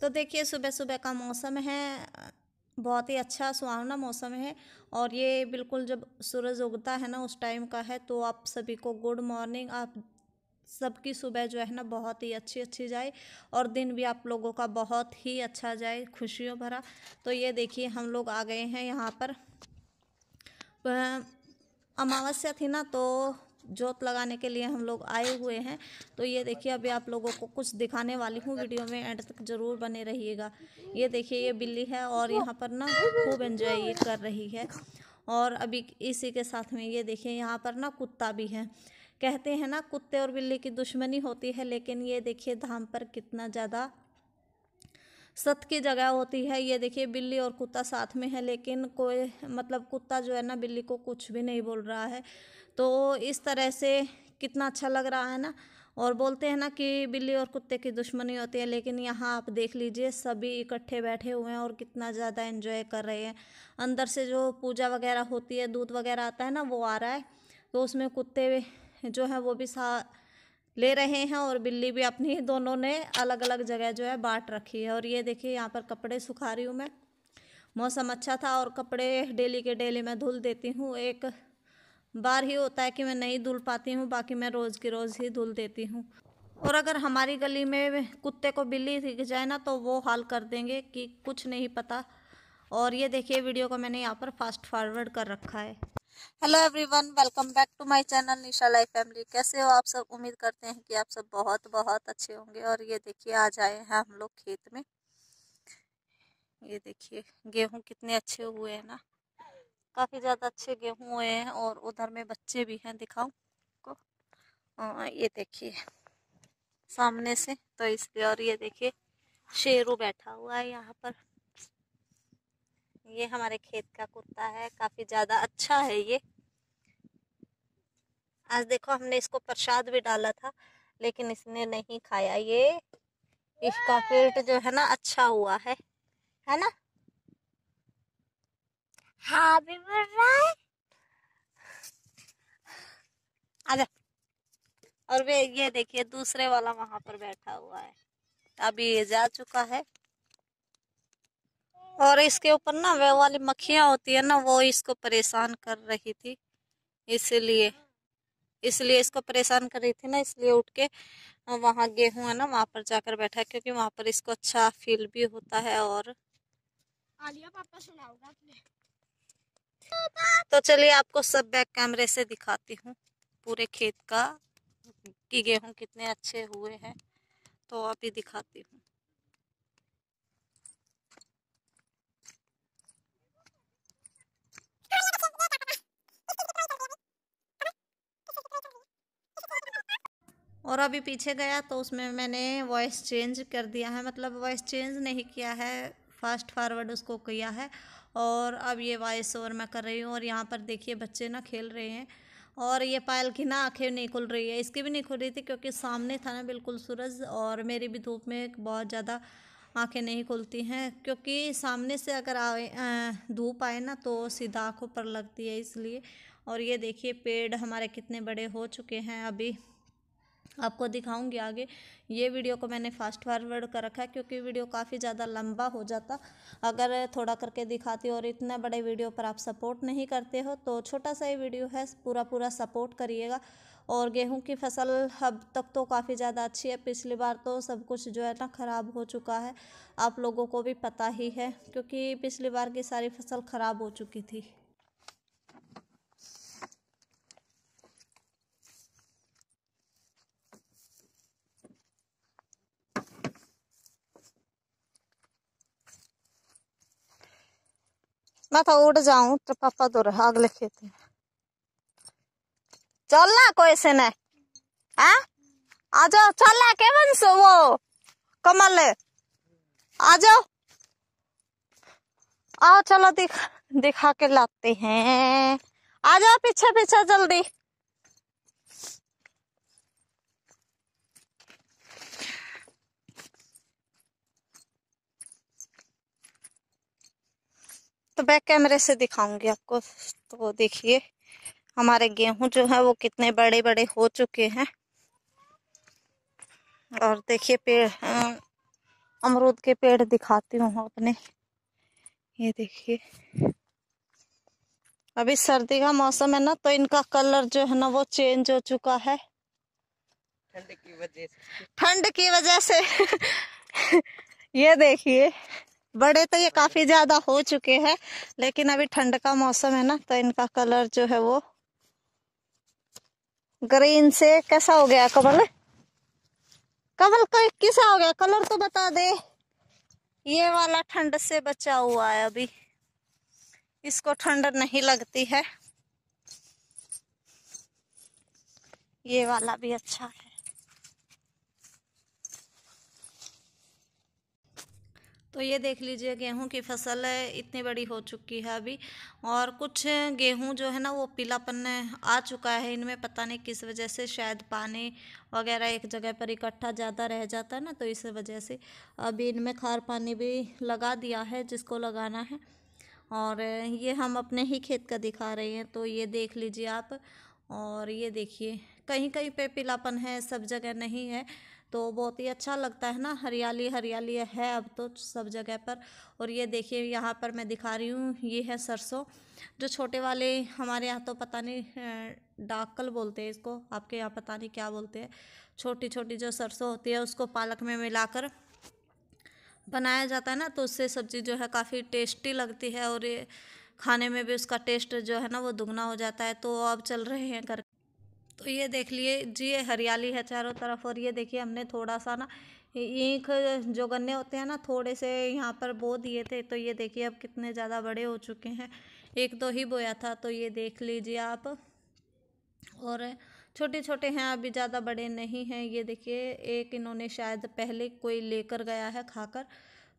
तो देखिए सुबह सुबह का मौसम है बहुत ही अच्छा सुहावना मौसम है और ये बिल्कुल जब सूरज उगता है ना उस टाइम का है तो आप सभी को गुड मॉर्निंग आप सबकी सुबह जो है ना बहुत ही अच्छी अच्छी जाए और दिन भी आप लोगों का बहुत ही अच्छा जाए खुशियों भरा तो ये देखिए हम लोग आ गए हैं यहाँ पर अमावस्या थी ना तो जोत लगाने के लिए हम लोग आए हुए हैं तो ये देखिए अभी आप लोगों को कुछ दिखाने वाली हूँ वीडियो में एंड तक ज़रूर बने रहिएगा ये देखिए ये बिल्ली है और यहाँ पर ना खूब एंजॉय ये कर रही है और अभी इसी के साथ में ये देखिए यहाँ पर ना कुत्ता भी है कहते हैं ना कुत्ते और बिल्ली की दुश्मनी होती है लेकिन ये देखिए धाम पर कितना ज़्यादा सत की जगह होती है ये देखिए बिल्ली और कुत्ता साथ में है लेकिन कोई मतलब कुत्ता जो है ना बिल्ली को कुछ भी नहीं बोल रहा है तो इस तरह से कितना अच्छा लग रहा है ना और बोलते हैं ना कि बिल्ली और कुत्ते की दुश्मनी होती है लेकिन यहाँ आप देख लीजिए सभी इकट्ठे बैठे हुए हैं और कितना ज़्यादा इन्जॉय कर रहे हैं अंदर से जो पूजा वगैरह होती है दूध वगैरह आता है ना वो आ रहा है तो उसमें कुत्ते जो है वो भी सा ले रहे हैं और बिल्ली भी अपनी दोनों ने अलग अलग जगह जो है बांट रखी है और ये देखिए यहाँ पर कपड़े सुखा रही हूँ मैं मौसम अच्छा था और कपड़े डेली के डेली मैं धुल देती हूँ एक बार ही होता है कि मैं नहीं धुल पाती हूँ बाकी मैं रोज़ की रोज़ ही धुल देती हूँ और अगर हमारी गली में कुत्ते को बिल्ली दिख जाए ना तो वो हाल कर देंगे कि कुछ नहीं पता और ये देखिए वीडियो को मैंने यहाँ पर फास्ट फॉरवर्ड कर रखा है hello everyone welcome back to my channel Nisha life family कैसे हो आप सब उम्मीद करते हैं कि आप सब बहुत बहुत अच्छे होंगे और ये देखिए आज आए हैं हम लोग खेत में ये देखिए गेहूं कितने अच्छे हुए हैं ना काफ़ी ज़्यादा अच्छे गेहूं हुए हैं और उधर में बच्चे भी हैं दिखाऊं को आ, हाँ, ये देखिए सामने से तो इसलिए और ये देखिए शेरू बैठा हुआ है यहाँ पर ये हमारे खेत का कुत्ता है काफ़ी ज़्यादा अच्छा है ये आज देखो हमने इसको प्रसाद भी डाला था लेकिन इसने नहीं खाया ये इसका पेट जो है ना अच्छा हुआ है है ना हाँ भी बोल रहा है आजा और वे ये देखिए दूसरे वाला वहां पर बैठा हुआ है अभी ये जा चुका है और इसके ऊपर ना वे वाली मक्खियाँ होती है ना वो इसको परेशान कर रही थी इसलिए इसलिए इसको परेशान कर रही थी ना इसलिए उठ के वहाँ गेहूँ है ना वहाँ पर जाकर बैठा है क्योंकि वहाँ पर इसको अच्छा फील भी होता है और आलिया पापा तो चलिए आपको सब बैक कैमरे से दिखाती हूँ पूरे खेत का कि गेहूँ कितने अच्छे हुए हैं तो अभी दिखाती हूँ और अभी पीछे गया तो उसमें मैंने वॉइस चेंज कर दिया है मतलब वॉइस चेंज नहीं किया है फास्ट फारवर्ड उसको किया है और अब ये वॉइस ओवर मैं कर रही हूँ और यहाँ पर देखिए बच्चे ना खेल रहे हैं और ये पायल की ना आंखें नहीं खुल रही है इसकी भी नहीं खुल रही थी क्योंकि सामने था ना बिल्कुल सूरज और मेरी भी धूप में बहुत ज़्यादा आंखें नहीं खुलती हैं क्योंकि सामने से अगर आए धूप आए ना तो सीधा आँखों पर लगती है इसलिए और ये देखिए पेड़ हमारे कितने बड़े हो चुके हैं अभी आपको दिखाऊंगी आगे ये वीडियो को मैंने फास्ट फॉरवर्ड कर रखा है क्योंकि वीडियो काफ़ी ज़्यादा लंबा हो जाता अगर थोड़ा करके दिखाती और इतने बड़े वीडियो पर आप सपोर्ट नहीं करते हो तो छोटा सा ही वीडियो है पूरा पूरा सपोर्ट करिएगा और गेहूं की फसल अब तक तो काफ़ी ज़्यादा अच्छी है पिछली बार तो सब कुछ जो है ना ख़राब हो चुका है आप लोगों को भी पता ही है क्योंकि पिछली बार की सारी फसल ख़राब हो चुकी थी मैं तो उड़ जाऊं तो पापा तो रहा अगले खेत में चलना कोई से नहीं आ हाँ? आजा चलना केवन सो वो कमल आ जाओ आओ चलो दिख दिखा के लाते हैं आ जाओ पीछे पीछे जल्दी तो बैक कैमरे से दिखाऊंगी आपको तो देखिए हमारे गेहूं जो है वो कितने बड़े बड़े हो चुके हैं और देखिए पेड़ अमरूद के पेड़ दिखाती हूँ अपने ये देखिए अभी सर्दी का मौसम है ना तो इनका कलर जो है ना वो चेंज हो चुका है ठंड की वजह से ठंड की वजह से ये देखिए बड़े तो ये काफी ज्यादा हो चुके हैं लेकिन अभी ठंड का मौसम है ना तो इनका कलर जो है वो ग्रीन से कैसा हो गया कमल कमल का कैसा हो गया कलर तो बता दे ये वाला ठंड से बचा हुआ है अभी इसको ठंड नहीं लगती है ये वाला भी अच्छा है तो ये देख लीजिए गेहूं की फसल है इतनी बड़ी हो चुकी है अभी और कुछ गेहूं जो है ना वो पीलापन आ चुका है इनमें पता नहीं किस वजह से शायद पानी वगैरह एक जगह पर इकट्ठा ज़्यादा रह जाता है ना तो इस वजह से अभी इनमें खार पानी भी लगा दिया है जिसको लगाना है और ये हम अपने ही खेत का दिखा रहे हैं तो ये देख लीजिए आप और ये देखिए कहीं कहीं पर पीलापन है सब जगह नहीं है तो बहुत ही अच्छा लगता है ना हरियाली हरियाली है अब तो सब जगह पर और ये देखिए यहाँ पर मैं दिखा रही हूँ ये है सरसों जो छोटे वाले हमारे यहाँ तो पता नहीं डाकल बोलते हैं इसको आपके यहाँ पता नहीं क्या बोलते हैं छोटी छोटी जो सरसों होती है उसको पालक में मिलाकर बनाया जाता है ना तो उससे सब्ज़ी जो है काफ़ी टेस्टी लगती है और ये खाने में भी उसका टेस्ट जो है ना वो दुगना हो जाता है तो अब चल रहे हैं करके तो ये देख लिए जी हरियाली है चारों तरफ और ये देखिए हमने थोड़ा सा ना ईख जो गन्ने होते हैं ना थोड़े से यहाँ पर बो दिए थे तो ये देखिए अब कितने ज़्यादा बड़े हो चुके हैं एक दो ही बोया था तो ये देख लीजिए आप और छोटे छोटे हैं अभी ज़्यादा बड़े नहीं हैं ये देखिए एक इन्होंने शायद पहले कोई लेकर गया है खाकर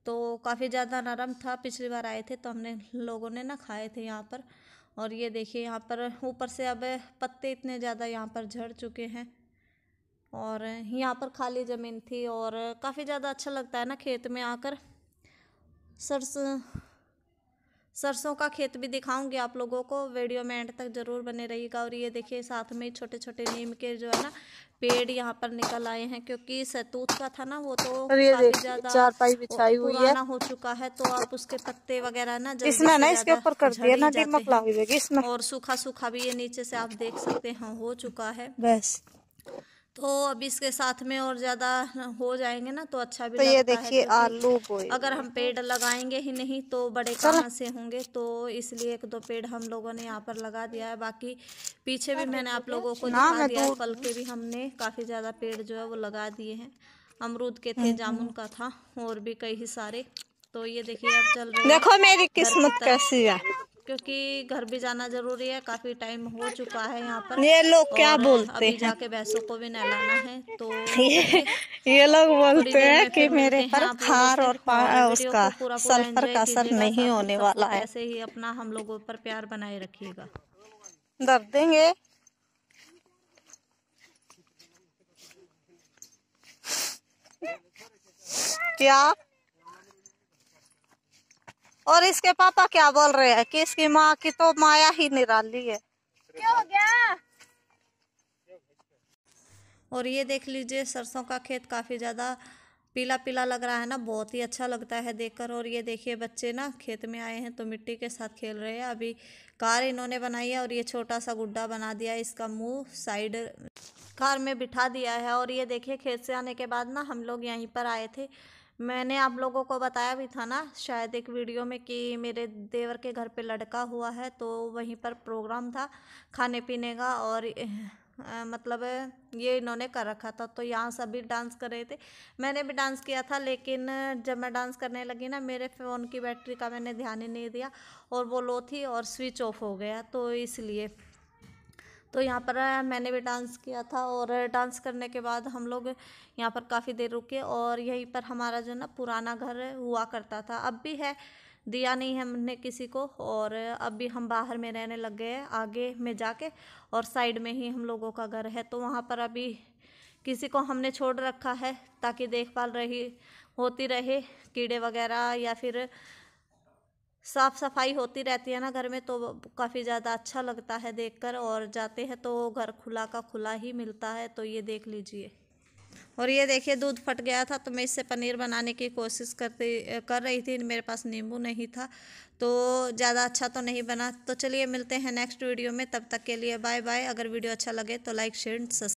तो काफ़ी ज़्यादा नरम था पिछली बार आए थे तो हमने लोगों ने ना खाए थे यहाँ पर और ये देखिए यहाँ पर ऊपर से अब पत्ते इतने ज़्यादा यहाँ पर झड़ चुके हैं और यहाँ पर खाली ज़मीन थी और काफ़ी ज़्यादा अच्छा लगता है ना खेत में आकर सरसों सरसों का खेत भी दिखाऊंगी आप लोगों को वीडियो में एंड तक ज़रूर बने रहिएगा और ये देखिए साथ में छोटे छोटे नीम के जो है ना पेड़ यहाँ पर निकल आए हैं क्योंकि सतूत का था ना वो तो काफी ज्यादा बिछाई हुई है हो चुका है तो आप उसके पत्ते वगैरह ना इसमें ना इसके ऊपर कर दिया ना इसमें और सूखा सूखा भी ये नीचे से आप देख सकते हैं हो चुका है बस तो अब इसके साथ में और ज़्यादा हो जाएंगे ना तो अच्छा भी तो ये देखिए आलू अगर हम पेड़ लगाएंगे ही नहीं तो बड़े कहाँ से होंगे तो इसलिए एक दो पेड़ हम लोगों ने यहाँ पर लगा दिया है बाकी पीछे भी मैंने आप लोगों को हाँ, दिखा दिया है फल के भी हमने काफ़ी ज़्यादा पेड़ जो है वो लगा दिए है अमरूद के थे हम्म, जामुन हम्म। का था और भी कई सारे तो ये देखिए अब चल रहे देखो मेरी किस्मत कैसी है क्योंकि घर भी जाना जरूरी है काफी टाइम हो चुका है यहाँ पर ये लोग क्या बोलते हैं जाके भैंसों को भी नहलाना है तो ये लोग बोलते हैं कि मेरे पर खार हाँ, और हाँ, उसका सल्फर का असर नहीं होने वाला है ऐसे ही अपना हम लोगों पर प्यार बनाए रखिएगा दर देंगे क्या और इसके पापा क्या बोल रहे हैं कि इसकी माँ की तो माया ही निराली है क्या हो गया और ये देख लीजिए सरसों का खेत काफ़ी ज़्यादा पीला पीला लग रहा है ना बहुत ही अच्छा लगता है देखकर और ये देखिए बच्चे ना खेत में आए हैं तो मिट्टी के साथ खेल रहे हैं अभी कार इन्होंने बनाई है और ये छोटा सा गुड्डा बना दिया है इसका मुंह साइड कार में बिठा दिया है और ये देखिए खेत से आने के बाद ना हम लोग यहीं पर आए थे मैंने आप लोगों को बताया भी था ना शायद एक वीडियो में कि मेरे देवर के घर पे लड़का हुआ है तो वहीं पर प्रोग्राम था खाने पीने का और आ, मतलब ये इन्होंने कर रखा था तो यहाँ सभी डांस कर रहे थे मैंने भी डांस किया था लेकिन जब मैं डांस करने लगी ना मेरे फ़ोन की बैटरी का मैंने ध्यान ही नहीं दिया और वो लो थी और स्विच ऑफ हो गया तो इसलिए तो यहाँ पर मैंने भी डांस किया था और डांस करने के बाद हम लोग यहाँ पर काफ़ी देर रुके और यहीं पर हमारा जो ना पुराना घर हुआ करता था अब भी है दिया नहीं है हमने किसी को और अब भी हम बाहर में रहने लग गए हैं आगे में जाके और साइड में ही हम लोगों का घर है तो वहाँ पर अभी किसी को हमने छोड़ रखा है ताकि देखभाल रही होती रहे कीड़े वगैरह या फिर साफ सफाई होती रहती है ना घर में तो काफ़ी ज़्यादा अच्छा लगता है देखकर और जाते हैं तो घर खुला का खुला ही मिलता है तो ये देख लीजिए और ये देखिए दूध फट गया था तो मैं इससे पनीर बनाने की कोशिश करती कर रही थी मेरे पास नींबू नहीं था तो ज़्यादा अच्छा तो नहीं बना तो चलिए मिलते हैं नेक्स्ट वीडियो में तब तक के लिए बाय बाय अगर वीडियो अच्छा लगे तो लाइक शेयर